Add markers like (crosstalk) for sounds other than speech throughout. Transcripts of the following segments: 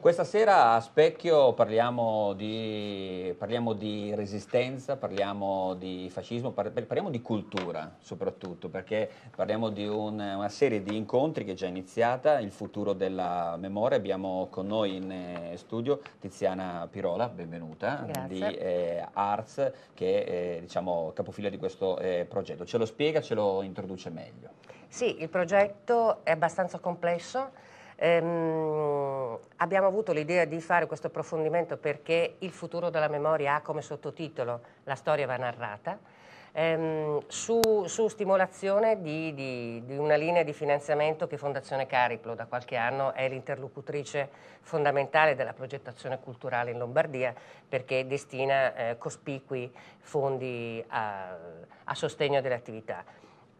Questa sera a Specchio parliamo di, parliamo di resistenza, parliamo di fascismo, parliamo di cultura soprattutto, perché parliamo di un, una serie di incontri che è già iniziata, il futuro della memoria. Abbiamo con noi in eh, studio Tiziana Pirola, benvenuta, Grazie. di eh, Arts, che è diciamo, capofila di questo eh, progetto. Ce lo spiega, ce lo introduce meglio. Sì, il progetto è abbastanza complesso Ehm, abbiamo avuto l'idea di fare questo approfondimento perché il futuro della memoria ha come sottotitolo La storia va narrata. Ehm, su, su, stimolazione di, di, di, una linea di finanziamento che Fondazione Cariplo da qualche anno è l'interlocutrice fondamentale della progettazione culturale in Lombardia perché destina eh, cospicui fondi a, a sostegno delle attività.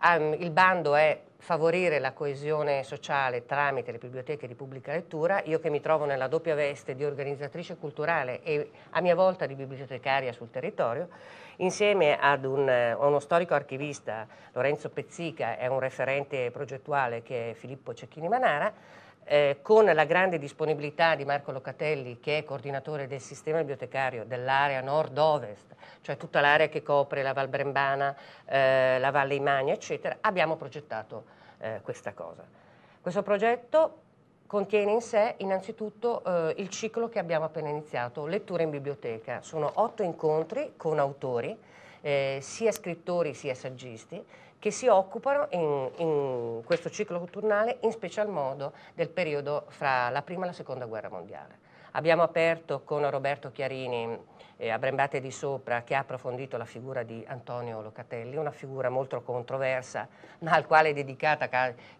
Um, il bando è favorire la coesione sociale tramite le biblioteche di pubblica lettura, io che mi trovo nella doppia veste di organizzatrice culturale e a mia volta di bibliotecaria sul territorio, insieme ad un, eh, uno storico archivista, Lorenzo Pezzica, e un referente progettuale che è Filippo Cecchini Manara, eh, con la grande disponibilità di Marco Locatelli, che è coordinatore del sistema bibliotecario dell'area nord-ovest, cioè tutta l'area che copre la Val Brembana, eh, la Valle Imagna, eccetera, abbiamo progettato eh, questa cosa. Questo progetto contiene in sé innanzitutto eh, il ciclo che abbiamo appena iniziato, lettura in biblioteca. Sono otto incontri con autori eh, sia scrittori sia saggisti che si occupano in, in questo ciclo culturale in special modo del periodo fra la prima e la seconda guerra mondiale. Abbiamo aperto con Roberto Chiarini eh, a Brembate di Sopra che ha approfondito la figura di Antonio Locatelli, una figura molto controversa ma al quale è dedicata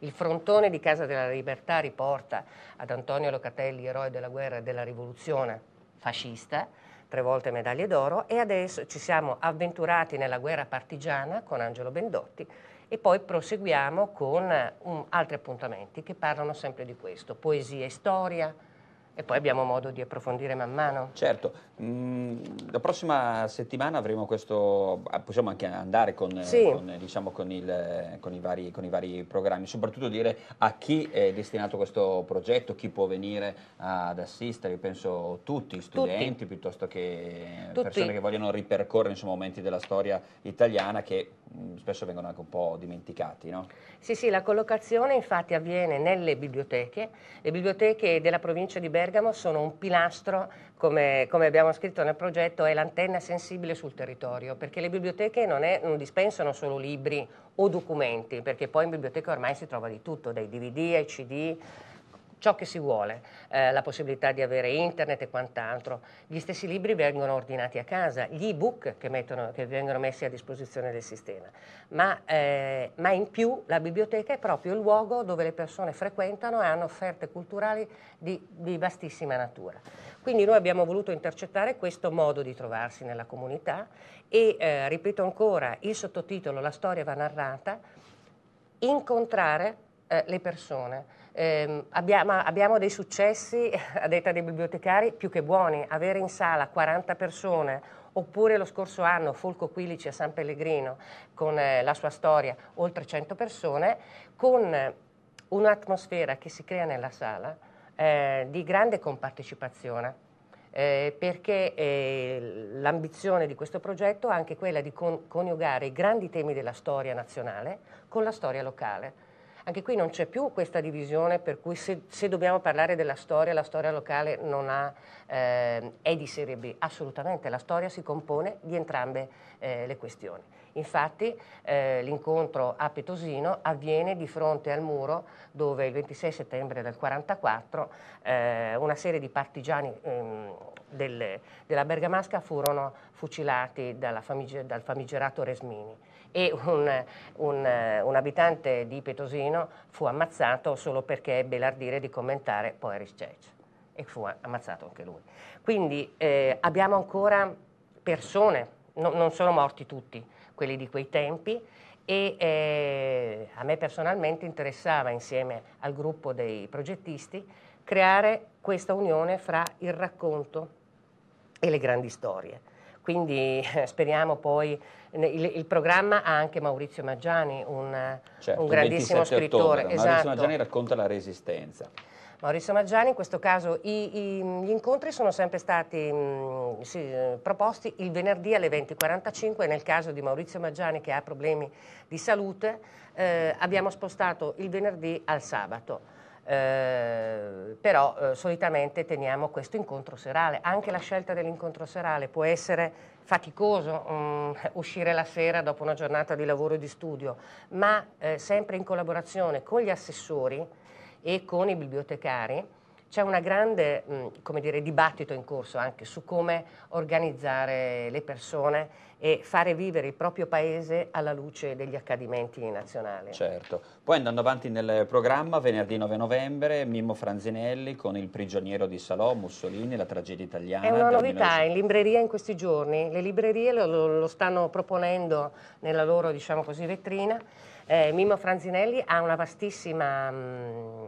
il frontone di Casa della Libertà riporta ad Antonio Locatelli, eroe della guerra e della rivoluzione fascista tre volte medaglie d'oro e adesso ci siamo avventurati nella guerra partigiana con Angelo Bendotti e poi proseguiamo con um, altri appuntamenti che parlano sempre di questo, poesia e storia, e poi abbiamo modo di approfondire man mano. Certo, mm, la prossima settimana avremo questo, ah, possiamo anche andare con, eh, sì. con, diciamo, con, il, con i, vari, i, vari, programmi, soprattutto dire a chi è destinato questo progetto, chi può venire ad assistere, io penso tutti, studenti tutti. piuttosto che tutti. persone che vogliono ripercorrere insomma, momenti della storia italiana che mm, spesso vengono anche un po' dimenticati. No? Sì, sì, la collocazione infatti avviene nelle biblioteche, le biblioteche della provincia di Bergamo Bergamo sono un pilastro, come, come, abbiamo scritto nel progetto, è l'antenna sensibile sul territorio, perché le biblioteche non, è, non dispensano solo libri o documenti, perché poi in biblioteca ormai si trova di tutto, dai DVD ai CD ciò che si vuole, eh, la possibilità di avere internet e quant'altro. Gli stessi libri vengono ordinati a casa, gli ebook che, mettono, che vengono messi a disposizione del sistema, ma, eh, ma, in più la biblioteca è proprio il luogo dove le persone frequentano e hanno offerte culturali di, di vastissima natura. Quindi noi abbiamo voluto intercettare questo modo di trovarsi nella comunità e, eh, ripeto ancora, il sottotitolo La storia va narrata, incontrare eh, le persone eh, abbiamo, abbiamo, dei successi, (laughs) a detta dei bibliotecari, più che buoni. Avere in sala 40 persone, oppure lo scorso anno Folco Quilici a San Pellegrino con eh, la sua storia, oltre 100 persone, con eh, un'atmosfera che si crea nella sala eh, di grande compartecipazione. Eh, perché eh, l'ambizione di questo progetto è anche quella di con- coniugare i grandi temi della storia nazionale con la storia locale. Anche qui non c'è più questa divisione per cui se, se dobbiamo parlare della storia, la storia locale ha, eh, è di serie B, assolutamente, la storia si compone di entrambe eh, le questioni. Infatti eh, l'incontro a Petosino avviene di fronte al muro dove il 26 settembre del 1944 eh, una serie di partigiani ehm, del, della Bergamasca furono fucilati famig dal famigerato Resmini e un, un, un abitante di Petosino fu ammazzato solo perché ebbe l'ardire di commentare Poeris Cech e fu ammazzato anche lui. Quindi eh, abbiamo ancora persone, no, non sono morti tutti quelli di quei tempi e eh, a me personalmente interessava insieme al gruppo dei progettisti creare questa unione fra il racconto e le grandi storie quindi eh, speriamo poi il, il, programma ha anche Maurizio Maggiani, un, certo, un grandissimo scrittore. Ottobre, esatto. Maurizio Maggiani esatto. racconta la resistenza. Maurizio Maggiani, in questo caso i, i, gli incontri sono sempre stati mh, mm, sì, proposti il venerdì alle 20.45, nel caso di Maurizio Maggiani che ha problemi di salute eh, abbiamo spostato il venerdì al sabato. Eh, però eh, solitamente teniamo questo incontro serale. Anche la scelta dell'incontro serale può essere faticoso um, (laughs) uscire la sera dopo una giornata di lavoro e di studio, ma eh, sempre in collaborazione con gli assessori e con i bibliotecari c'è un grande mh, mm, dire, dibattito in corso anche su come organizzare le persone e fare vivere il proprio paese alla luce degli accadimenti nazionali. Certo, poi andando avanti nel programma, venerdì 9 novembre, Mimmo Franzinelli con Il prigioniero di Salò, Mussolini, la tragedia italiana. È una novità 19... in libreria in questi giorni, le librerie lo, lo stanno proponendo nella loro diciamo così, vetrina. Eh, Mimmo Franzinelli ha una vastissima mh, mm,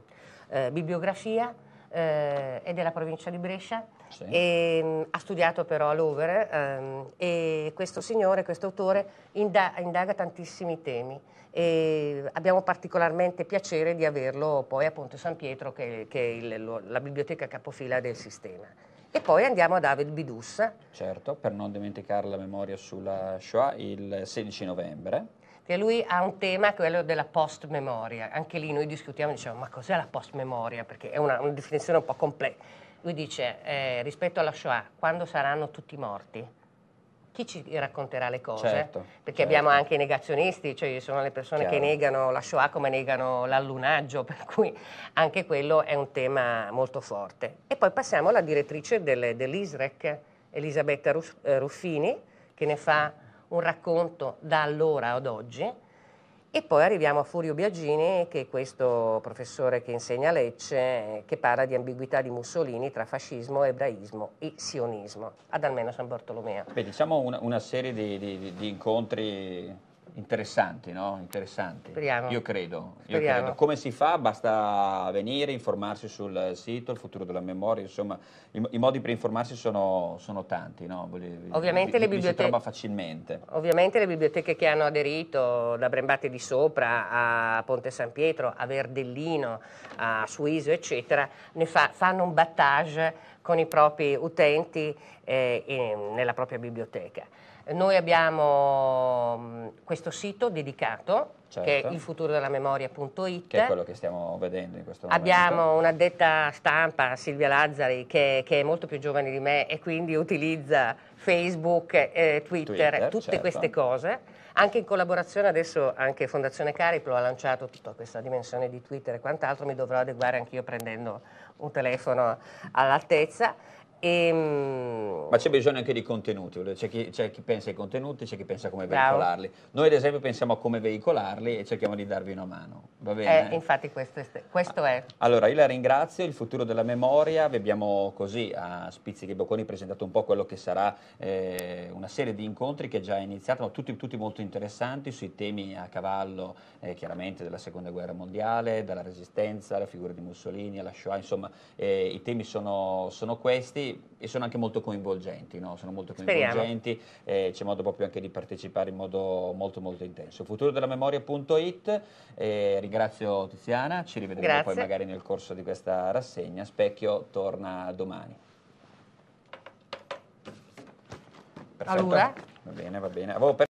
eh, bibliografia eh, è della provincia di Brescia, sì. e, mm, ha studiato però a Louvre ehm, e questo signore, questo autore inda- indaga tantissimi temi e abbiamo particolarmente piacere di averlo poi a Ponte San Pietro che, che è il, la biblioteca capofila del sistema. E poi andiamo a David Bidus. Certo, per non dimenticare la memoria sulla Shoah, il 16 novembre che lui ha un tema, quello della post-memoria. Anche lì noi discutiamo, diciamo, ma cos'è la post-memoria? Perché è una, una definizione un po' completa. Lui dice, eh, rispetto alla Shoah, quando saranno tutti morti? Chi ci racconterà le cose? Certo, Perché certo. abbiamo anche i negazionisti, cioè sono le persone Chiaro. che negano la Shoah come negano l'allunaggio, (laughs) per cui anche quello è un tema molto forte. E poi passiamo alla direttrice del, dell'ISREC, Elisabetta eh, Ruffini, che ne fa un racconto da allora ad oggi e poi arriviamo a Furio Biagini che è questo professore che insegna Lecce che parla di ambiguità di Mussolini tra fascismo, ebraismo e sionismo ad Almeno San Bartolomeo. Beh, diciamo una, una serie di, di, di incontri Interessanti, no? Interessanti. Speriamo. Io credo, io credo. Come si fa? Basta venire, informarsi sul sito, il futuro della memoria, insomma, i, i modi per informarsi sono, sono tanti, no? ovviamente, vi, le biblioteche, ovviamente le biblioteche che hanno aderito, da Brembate di Sopra a Ponte San Pietro, a Verdellino, a Suiso, eccetera, fa, fanno un battage con i propri utenti eh, in, nella propria biblioteca. Noi abbiamo mm, questo sito dedicato certo. che è certo. ilfuturodellamemoria.it che è quello che stiamo vedendo in questo momento. Abbiamo un'addetta stampa, Silvia Lazzari, che, che, è molto più giovane di me e quindi utilizza Facebook, eh, Twitter, Twitter, tutte certo. queste cose anche in collaborazione adesso anche Fondazione Cariplo ha lanciato tutta questa dimensione di Twitter e quant'altro, mi dovrò adeguare anch'io prendendo un telefono all'altezza e, ehm, ma c'è bisogno anche di contenuti, c'è chi, c'è chi pensa ai contenuti, c'è chi pensa a come Bravo. veicolarli. Noi ad esempio pensiamo a come veicolarli e cerchiamo di darvi una mano. Va bene? Eh, infatti questo è, questo è, Allora io la ringrazio, il futuro della memoria, vi abbiamo così a Spizzi e Bocconi presentato un po' quello che sarà eh, una serie di incontri che già è iniziato, ma tutti, tutti, molto interessanti sui temi a cavallo eh, chiaramente della seconda guerra mondiale, dalla resistenza, la figura di Mussolini, la Shoah, insomma eh, i temi sono, sono questi e sono anche molto coinvolgenti coinvolgenti, no? sono molto coinvolgenti, e c'è modo proprio anche di partecipare in modo molto molto intenso. Futurodellamemoria.it, eh, ringrazio Tiziana, ci rivedremo Grazie. poi magari nel corso di questa rassegna. Specchio torna domani. Perfetto. Allora. Va bene, va bene.